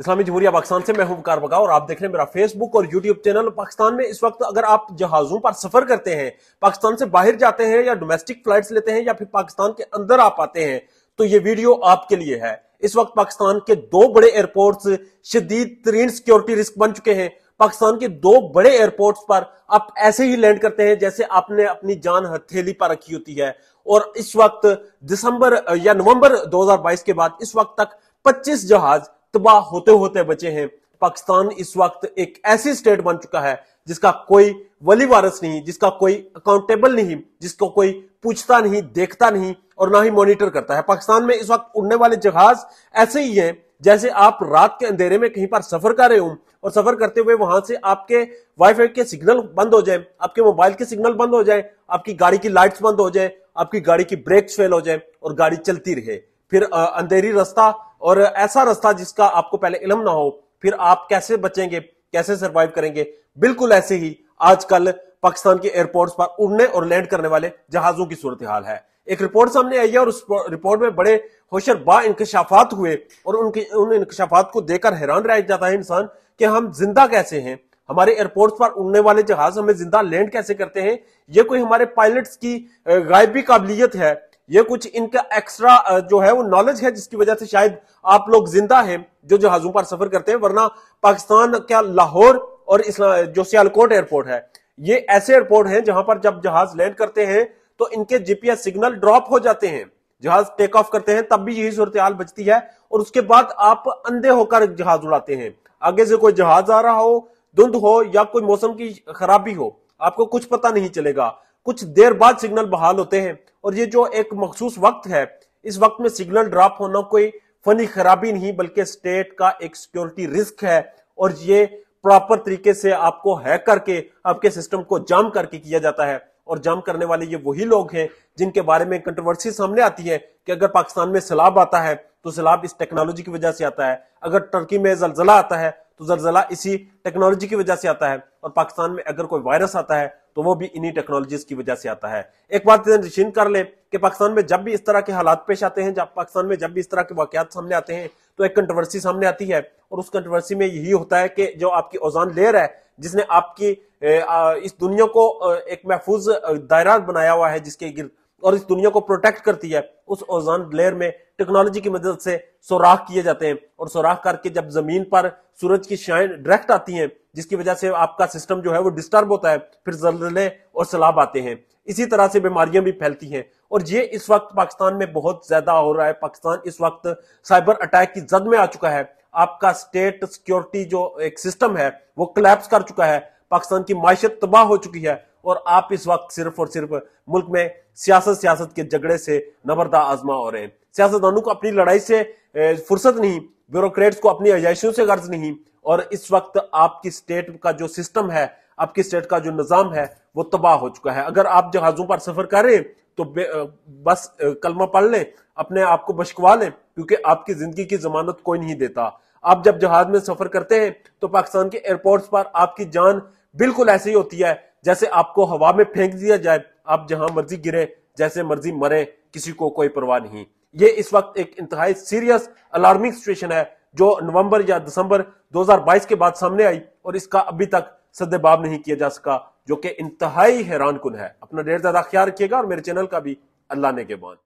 इस्लामी जमहूरिया पाकिस्तान से मैं हूं वकार बगा और आप देख रहे हैं मेरा फेसबुक और यूट्यूब चैनल पाकिस्तान में इस वक्त अगर आप जहाजों पर सफर करते हैं पाकिस्तान से बाहर जाते हैं या डोमेस्टिक फ्लाइट्स लेते हैं या फिर पाकिस्तान के अंदर आप आते हैं तो ये वीडियो आपके लिए है इस वक्त पाकिस्तान के दो बड़े एयरपोर्ट शदीद तरीन सिक्योरिटी रिस्क बन चुके हैं पाकिस्तान के दो बड़े एयरपोर्ट पर आप ऐसे ही लैंड करते हैं जैसे आपने अपनी जान हथेली पर रखी होती है और इस वक्त दिसंबर या नवंबर 2022 के बाद इस वक्त तक 25 जहाज तबाह होते होते बचे हैं पाकिस्तान इस वक्त एक ऐसी स्टेट बन चुका है जिसका कोई वली वारस नहीं जिसका कोई अकाउंटेबल नहीं जिसको कोई पूछता नहीं देखता नहीं और ना ही मॉनिटर करता है पाकिस्तान में इस वक्त उड़ने वाले जहाज ऐसे ही हैं जैसे आप रात के अंधेरे में कहीं पर सफर कर रहे हो और सफर करते हुए वहां से आपके वाईफाई के सिग्नल बंद हो जाए आपके मोबाइल के सिग्नल बंद हो जाए आपकी गाड़ी की लाइट्स बंद हो जाए आपकी गाड़ी की ब्रेक्स फेल हो जाए और गाड़ी चलती रहे फिर अंधेरी रास्ता और ऐसा रास्ता जिसका आपको पहले इलम ना हो फिर आप कैसे बचेंगे कैसे सरवाइव करेंगे बिल्कुल ऐसे ही आजकल पाकिस्तान के एयरपोर्ट्स पर उड़ने और लैंड करने वाले जहाजों की सूरत हाल है एक रिपोर्ट सामने आई है और उस रिपोर्ट में बड़े होशर बा इंकशाफात हुए और उनके उन इंकशाफात को देखकर हैरान रह जाता है इंसान कि हम जिंदा कैसे हैं हमारे एयरपोर्ट्स पर उड़ने वाले जहाज हमें जिंदा लैंड कैसे करते हैं ये कोई हमारे पायलट्स की गायबी काबिलियत है ये कुछ इनका एक्स्ट्रा जो है वो नॉलेज है जिसकी वजह से शायद आप लोग जिंदा हैं जो जहाजों पर सफर करते हैं वरना पाकिस्तान क्या लाहौर और जो सियालकोट एयरपोर्ट है ये ऐसे एयरपोर्ट हैं जहां पर जब जहाज लैंड करते हैं तो इनके जीपीएस सिग्नल ड्रॉप हो जाते हैं जहाज टेक ऑफ करते हैं तब भी यही सूरत हाल बचती है और उसके बाद आप अंधे होकर जहाज उड़ाते हैं आगे से कोई जहाज आ रहा हो धुंध हो या कोई मौसम की खराबी हो आपको कुछ पता नहीं चलेगा कुछ देर बाद सिग्नल बहाल होते हैं और ये जो एक मखसूस वक्त है इस वक्त में सिग्नल ड्रॉप होना कोई फनी खराबी नहीं बल्कि स्टेट का एक सिक्योरिटी रिस्क है और ये प्रॉपर तरीके से आपको हैक करके आपके सिस्टम को जाम करके किया जाता है और जाम करने वाले ये वही लोग हैं जिनके बारे में कंट्रोवर्सी सामने आती है कि अगर पाकिस्तान में सैलाब आता है तो सैलाब इस टेक्नोलॉजी की वजह से आता है अगर टर्की में जलजला आता है तो जलजला इसी टेक्नोलॉजी की वजह से आता है और पाकिस्तान में अगर कोई वायरस आता है तो वो भी इन्हीं टेक्नोलॉजीज की वजह से आता है एक बात यकीन कर लें कि पाकिस्तान में जब भी इस तरह के हालात पेश आते हैं जब पाकिस्तान में जब भी इस तरह के वाकत सामने आते हैं तो एक कंट्रोवर्सी सामने आती है और उस कंट्रोवर्सी में यही होता है कि जो आपकी ओजान लेयर है जिसने आपकी इस दुनिया को एक महफूज दायरा बनाया हुआ है जिसके गिर्द और इस दुनिया को प्रोटेक्ट करती है उस ओजोन लेयर में टेक्नोलॉजी की मदद से सोराख किए जाते हैं और सोराख करके जब जमीन पर सूरज की शाइन डायरेक्ट आती है जिसकी वजह से आपका सिस्टम जो है वो डिस्टर्ब होता है फिर जल्दले और सलाब आते हैं इसी तरह से बीमारियां भी फैलती हैं और ये इस वक्त पाकिस्तान में बहुत ज्यादा हो रहा है पाकिस्तान इस वक्त साइबर अटैक की जद में आ चुका है आपका स्टेट सिक्योरिटी जो एक सिस्टम है वो क्लैप्स कर चुका है पाकिस्तान की मायशत तबाह हो चुकी है और आप इस वक्त सिर्फ और सिर्फ मुल्क में सियासत सियासत के झगड़े से नबरदा आजमा हो रहे हैं सियासतदानों को अपनी लड़ाई से फुर्सत नहीं ब्यूरोक्रेट्स को अपनी अजाइशियों से गर्ज नहीं और इस वक्त आपकी स्टेट का जो सिस्टम है आपकी स्टेट का जो निज़ाम है वो तबाह हो चुका है अगर आप जहाज़ों पर सफ़र करें तो बस कलमा पढ़ लें अपने आप को बशकवा लें क्योंकि आपकी ज़िंदगी की ज़मानत कोई नहीं देता आप जब जहाज में सफ़र करते हैं तो पाकिस्तान के एयरपोर्ट्स पर आपकी जान बिल्कुल ऐसी ही होती है जैसे आपको हवा में फेंक दिया जाए आप जहां मर्जी गिरे जैसे मर्जी मरे किसी को कोई परवाह नहीं ये इस वक्त एक इंतहाई सीरियस अलार्मिंग सिचुएशन है जो नवंबर या दिसंबर 2022 के बाद सामने आई और इसका अभी तक सदेबाब नहीं किया जा सका जो कि इंतहाई हैरान कन है अपना ढेर ज्यादा ख्याल रखिएगा और मेरे चैनल का भी अल्लाह ने के बाद